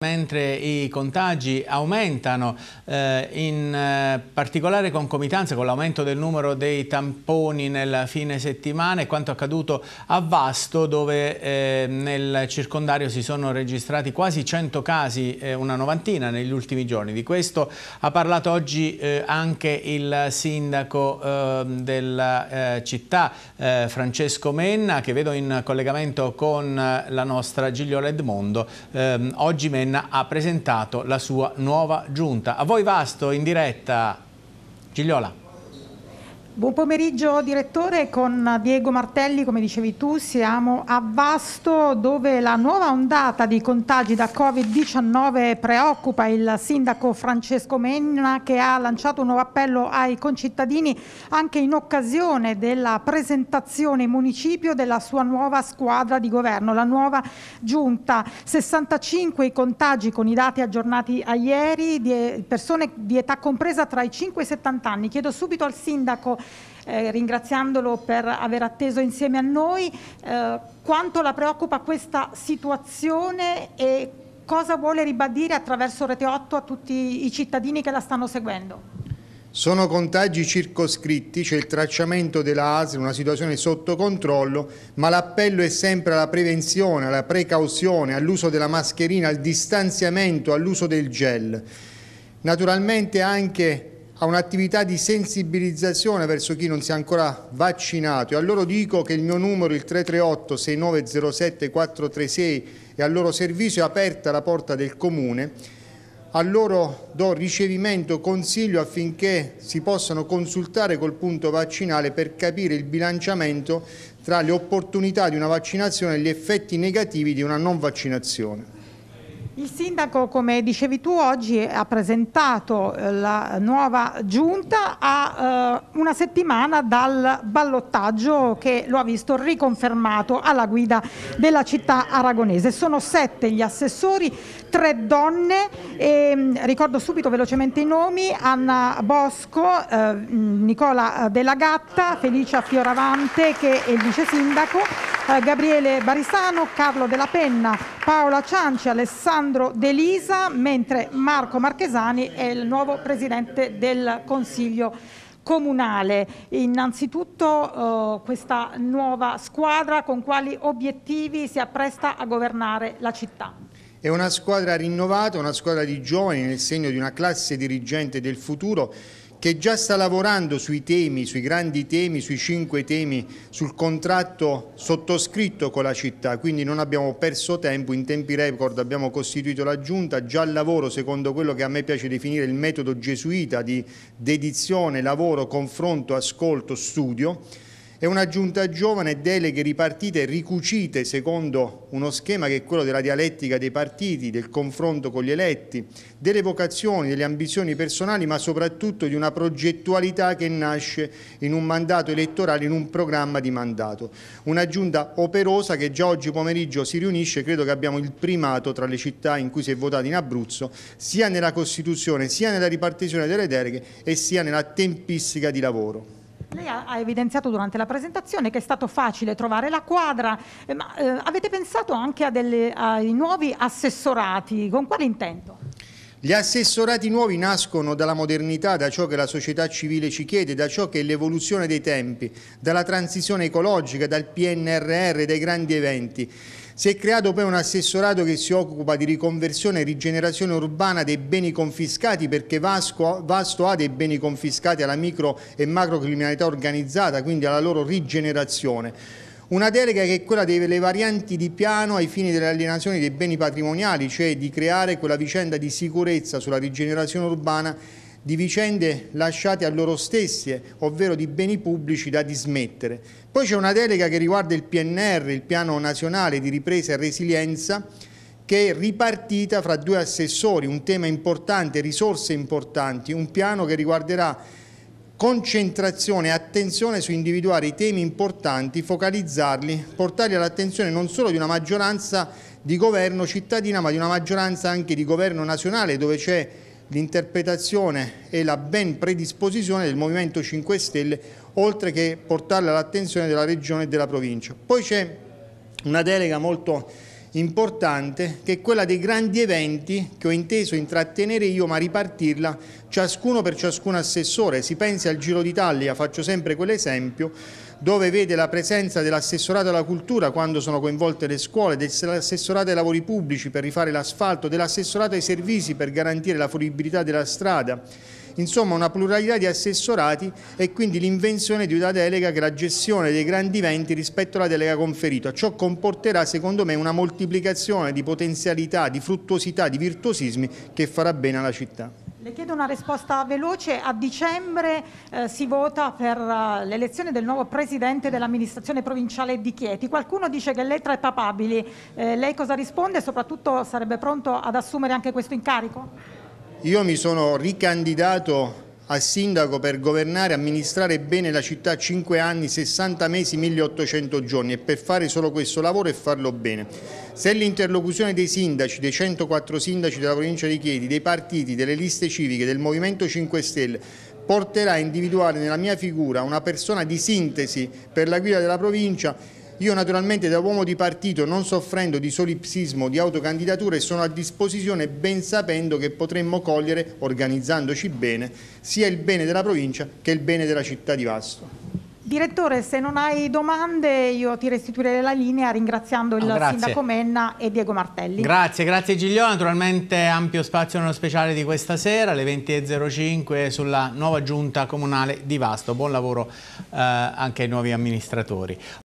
Mentre i contagi aumentano, eh, in eh, particolare concomitanza con l'aumento del numero dei tamponi nel fine settimana e quanto accaduto a Vasto dove eh, nel circondario si sono registrati quasi 100 casi, eh, una novantina negli ultimi giorni. Di questo ha parlato oggi eh, anche il sindaco ehm, della eh, città Francesco Menna che vedo in collegamento con la nostra Gigliola Edmondo. Ehm, oggi Menna Enna ha presentato la sua nuova giunta. A voi Vasto, in diretta. Gigliola. Buon pomeriggio direttore, con Diego Martelli, come dicevi tu, siamo a Vasto dove la nuova ondata di contagi da Covid-19 preoccupa il sindaco Francesco Menna che ha lanciato un nuovo appello ai concittadini anche in occasione della presentazione in municipio della sua nuova squadra di governo, la nuova giunta. 65 i contagi con i dati aggiornati a ieri, di persone di età compresa tra i 5 e i 70 anni. Chiedo subito al sindaco eh, ringraziandolo per aver atteso insieme a noi, eh, quanto la preoccupa questa situazione e cosa vuole ribadire attraverso Rete 8 a tutti i cittadini che la stanno seguendo. Sono contagi circoscritti, c'è il tracciamento della ASL, una situazione sotto controllo, ma l'appello è sempre alla prevenzione, alla precauzione, all'uso della mascherina, al distanziamento, all'uso del gel. Naturalmente anche a un'attività di sensibilizzazione verso chi non si è ancora vaccinato e a loro dico che il mio numero, il 338 6907 436 è al loro servizio è aperta la porta del comune a loro do ricevimento consiglio affinché si possano consultare col punto vaccinale per capire il bilanciamento tra le opportunità di una vaccinazione e gli effetti negativi di una non vaccinazione. Il sindaco, come dicevi tu oggi, ha presentato eh, la nuova giunta a eh, una settimana dal ballottaggio che lo ha visto riconfermato alla guida della città aragonese. Sono sette gli assessori tre donne, e, ehm, ricordo subito velocemente i nomi, Anna Bosco, eh, Nicola eh, Della Gatta, Felicia Fioravante che è il vice sindaco, eh, Gabriele Barisano, Carlo Della Penna, Paola Cianci, Alessandro De Lisa, mentre Marco Marchesani è il nuovo presidente del Consiglio comunale. Innanzitutto eh, questa nuova squadra con quali obiettivi si appresta a governare la città? È una squadra rinnovata, una squadra di giovani nel segno di una classe dirigente del futuro che già sta lavorando sui temi, sui grandi temi, sui cinque temi, sul contratto sottoscritto con la città, quindi non abbiamo perso tempo, in tempi record abbiamo costituito la giunta, già al lavoro secondo quello che a me piace definire il metodo gesuita di dedizione, lavoro, confronto, ascolto, studio, è una giunta giovane deleghe ripartite e ricucite secondo uno schema che è quello della dialettica dei partiti, del confronto con gli eletti, delle vocazioni, delle ambizioni personali, ma soprattutto di una progettualità che nasce in un mandato elettorale, in un programma di mandato. Una giunta operosa che già oggi pomeriggio si riunisce, credo che abbiamo il primato tra le città in cui si è votato in Abruzzo, sia nella Costituzione, sia nella ripartizione delle deleghe e sia nella tempistica di lavoro. Lei ha, ha, evidenziato durante la presentazione che è stato facile trovare la quadra, eh, ma eh, avete pensato anche delle, ai nuovi assessorati, con quale intento? Gli assessorati nuovi nascono dalla modernità, da ciò che la società civile ci chiede, da ciò che è l'evoluzione dei tempi, dalla transizione ecologica, dal PNRR, dai grandi eventi. Si è creato poi un assessorato che si occupa di riconversione e rigenerazione urbana dei beni confiscati perché Vasco, Vasto ha dei beni confiscati alla micro e macro criminalità organizzata, quindi alla loro rigenerazione. Una delega che è quella delle varianti di piano ai fini dell'alienazione dei beni patrimoniali, cioè di creare quella vicenda di sicurezza sulla rigenerazione urbana di vicende lasciate a loro stesse, ovvero di beni pubblici da dismettere. Poi c'è una delega che riguarda il PNR, il Piano Nazionale di Ripresa e Resilienza, che è ripartita fra due assessori, un tema importante, risorse importanti, un piano che riguarderà concentrazione e attenzione su individuare i temi importanti, focalizzarli, portarli all'attenzione non solo di una maggioranza di governo cittadina ma di una maggioranza anche di governo nazionale dove c'è l'interpretazione e la ben predisposizione del Movimento 5 Stelle, oltre che portarla all'attenzione della Regione e della Provincia. Poi c'è una delega molto importante che è quella dei grandi eventi che ho inteso intrattenere io ma ripartirla ciascuno per ciascun assessore. Si pensi al Giro d'Italia, faccio sempre quell'esempio, dove vede la presenza dell'assessorato alla cultura quando sono coinvolte le scuole, dell'assessorato ai lavori pubblici per rifare l'asfalto, dell'assessorato ai servizi per garantire la fruibilità della strada. Insomma una pluralità di assessorati e quindi l'invenzione di una delega che la gestione dei grandi eventi rispetto alla delega conferita. Ciò comporterà secondo me una moltiplicazione di potenzialità, di fruttuosità, di virtuosismi che farà bene alla città. Le chiedo una risposta veloce. A dicembre eh, si vota per uh, l'elezione del nuovo presidente dell'amministrazione provinciale di Chieti. Qualcuno dice che lei è tra i papabili. Eh, lei cosa risponde soprattutto sarebbe pronto ad assumere anche questo incarico? Io mi sono ricandidato al sindaco per governare e amministrare bene la città 5 anni, 60 mesi, 1800 giorni e per fare solo questo lavoro e farlo bene. Se l'interlocuzione dei sindaci, dei 104 sindaci della provincia di Chieti, dei partiti, delle liste civiche, del Movimento 5 Stelle porterà a individuare nella mia figura una persona di sintesi per la guida della provincia, io naturalmente da uomo di partito, non soffrendo di solipsismo di autocandidature, sono a disposizione ben sapendo che potremmo cogliere, organizzandoci bene, sia il bene della provincia che il bene della città di Vasto. Direttore, se non hai domande io ti restituirei la linea ringraziando il oh, Sindaco Menna e Diego Martelli. Grazie, grazie Giglio. Naturalmente ampio spazio nello speciale di questa sera alle 20.05 sulla nuova giunta comunale di Vasto. Buon lavoro eh, anche ai nuovi amministratori.